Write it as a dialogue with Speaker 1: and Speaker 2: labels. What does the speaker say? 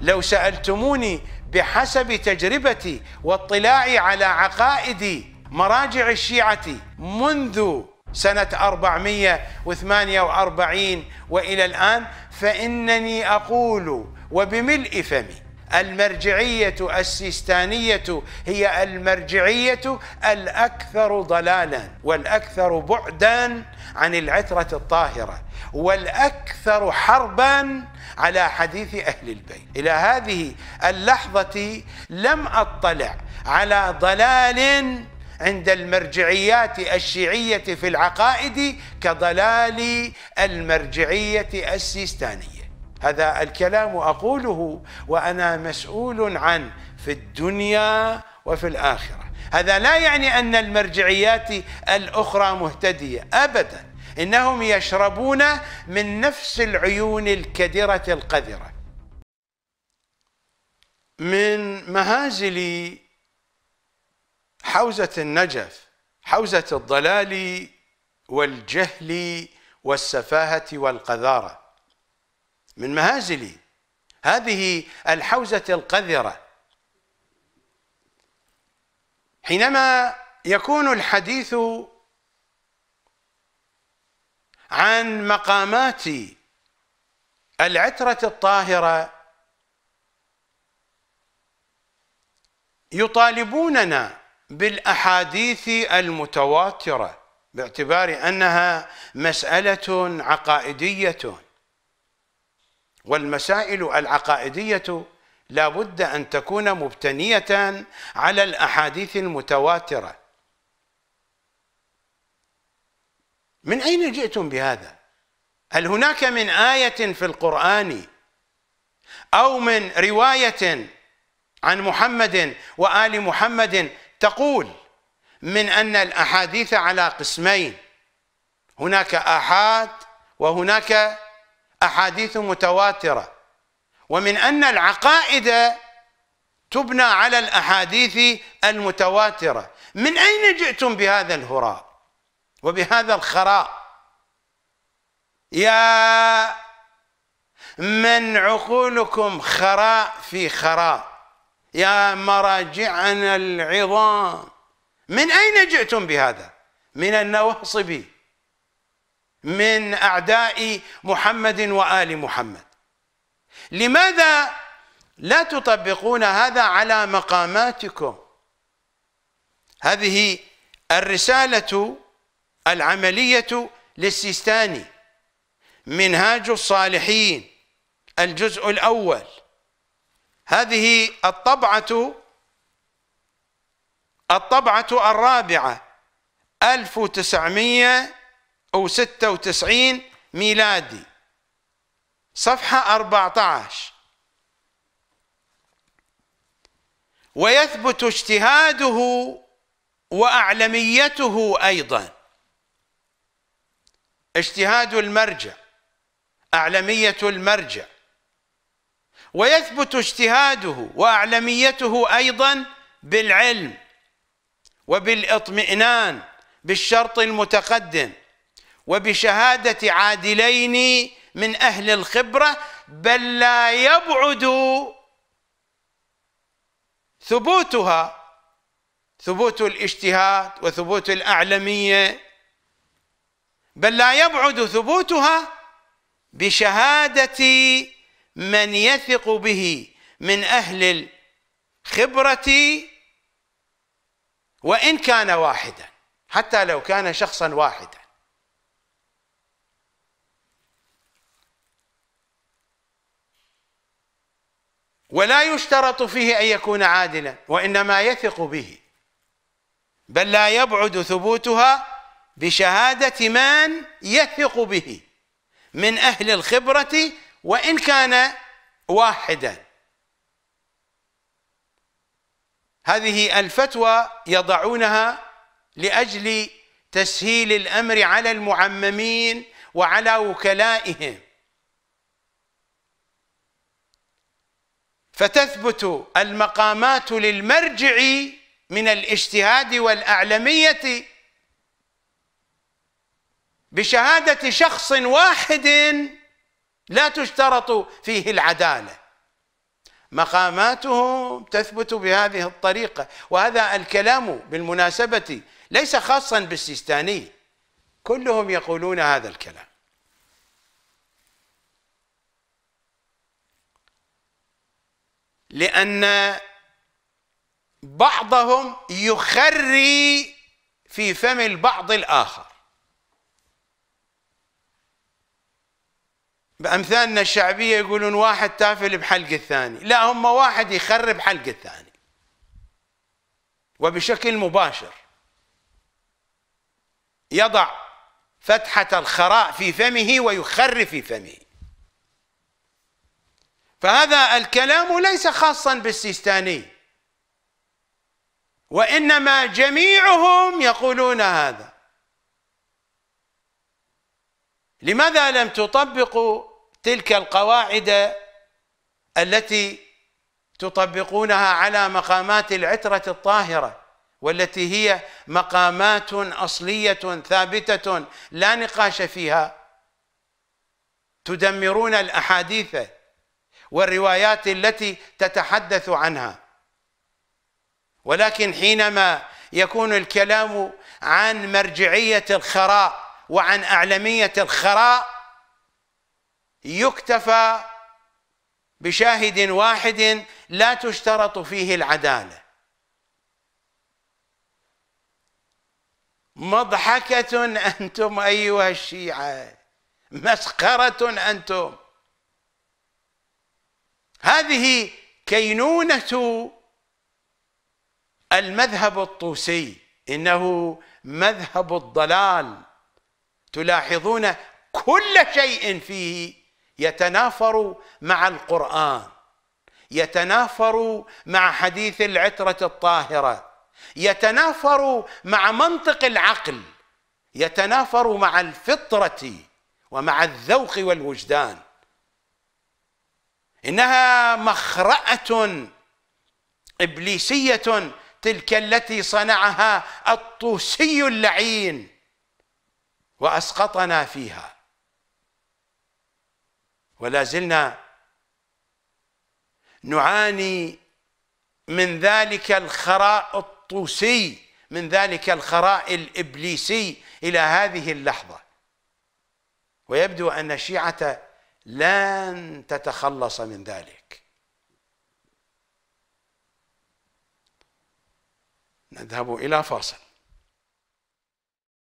Speaker 1: لو سألتموني بحسب تجربتي واطلاعي على عقائد مراجع الشيعة منذ سنة 448 وإلى الآن فإنني أقول وبملء فمي المرجعية السيستانية هي المرجعية الأكثر ضلالا والأكثر بعدا عن العترة الطاهرة والأكثر حربا على حديث أهل البيت إلى هذه اللحظة لم أطلع على ضلال عند المرجعيات الشيعية في العقائد كضلال المرجعية السيستانية هذا الكلام أقوله وأنا مسؤول عن في الدنيا وفي الآخرة هذا لا يعني أن المرجعيات الأخرى مهتدية أبدا إنهم يشربون من نفس العيون الكدرة القذرة من مهازل حوزة النجف حوزة الضلال والجهل والسفاهة والقذاره من مهازل هذه الحوزة القذرة حينما يكون الحديث عن مقامات العترة الطاهرة يطالبوننا بالأحاديث المتواترة باعتبار أنها مسألة عقائدية والمسائل العقائدية لا بد أن تكون مبتنية على الأحاديث المتواترة من أين جئتم بهذا؟ هل هناك من آية في القرآن أو من رواية عن محمد وآل محمد تقول من أن الأحاديث على قسمين هناك آحاد وهناك أحاديث متواترة ومن أن العقائد تبنى على الأحاديث المتواترة من أين جئتم بهذا الهراء وبهذا الخراء يا من عقولكم خراء في خراء يا مراجعنا العظام من أين جئتم بهذا من النواصب من أعداء محمد وآل محمد لماذا لا تطبقون هذا على مقاماتكم هذه الرسالة العملية للسيستاني منهاج الصالحين الجزء الأول هذه الطبعة الطبعة الرابعة 1900 أو ستة وتسعين ميلادي صفحة أربعة عشر ويثبت اجتهاده وأعلميته أيضا اجتهاد المرجع أعلمية المرجع ويثبت اجتهاده وأعلميته أيضا بالعلم وبالاطمئنان بالشرط المتقدم وبشهادة عادلين من أهل الخبرة بل لا يبعد ثبوتها ثبوت الاجتهاد وثبوت الأعلمية بل لا يبعد ثبوتها بشهادة من يثق به من أهل الخبرة وإن كان واحدا حتى لو كان شخصا واحدا ولا يشترط فيه أن يكون عادلا وإنما يثق به بل لا يبعد ثبوتها بشهادة من يثق به من أهل الخبرة وإن كان واحدا هذه الفتوى يضعونها لأجل تسهيل الأمر على المعممين وعلى وكلائهم فتثبت المقامات للمرجع من الاجتهاد والاعلميه بشهاده شخص واحد لا تشترط فيه العداله مقاماته تثبت بهذه الطريقه وهذا الكلام بالمناسبه ليس خاصا بالسيستاني كلهم يقولون هذا الكلام لأن بعضهم يخري في فم البعض الآخر بأمثالنا الشعبية يقولون واحد تافل بحلق الثاني لا هم واحد يخرب حلق الثاني وبشكل مباشر يضع فتحة الخراء في فمه ويخر في فمه فهذا الكلام ليس خاصا بالسيستاني وانما جميعهم يقولون هذا لماذا لم تطبقوا تلك القواعد التي تطبقونها على مقامات العتره الطاهره والتي هي مقامات اصليه ثابته لا نقاش فيها تدمرون الاحاديث والروايات التي تتحدث عنها ولكن حينما يكون الكلام عن مرجعية الخراء وعن أعلمية الخراء يكتفى بشاهد واحد لا تشترط فيه العدالة مضحكة أنتم أيها الشيعة مسخرة أنتم هذه كينونة المذهب الطوسي إنه مذهب الضلال تلاحظون كل شيء فيه يتنافر مع القرآن يتنافر مع حديث العترة الطاهرة يتنافر مع منطق العقل يتنافر مع الفطرة ومع الذوق والوجدان إنها مخرأة إبليسية تلك التي صنعها الطوسي اللعين وأسقطنا فيها ولا زلنا نعاني من ذلك الخراء الطوسي من ذلك الخراء الإبليسي إلى هذه اللحظة ويبدو أن الشيعة لن تتخلص من ذلك نذهب الى فاصل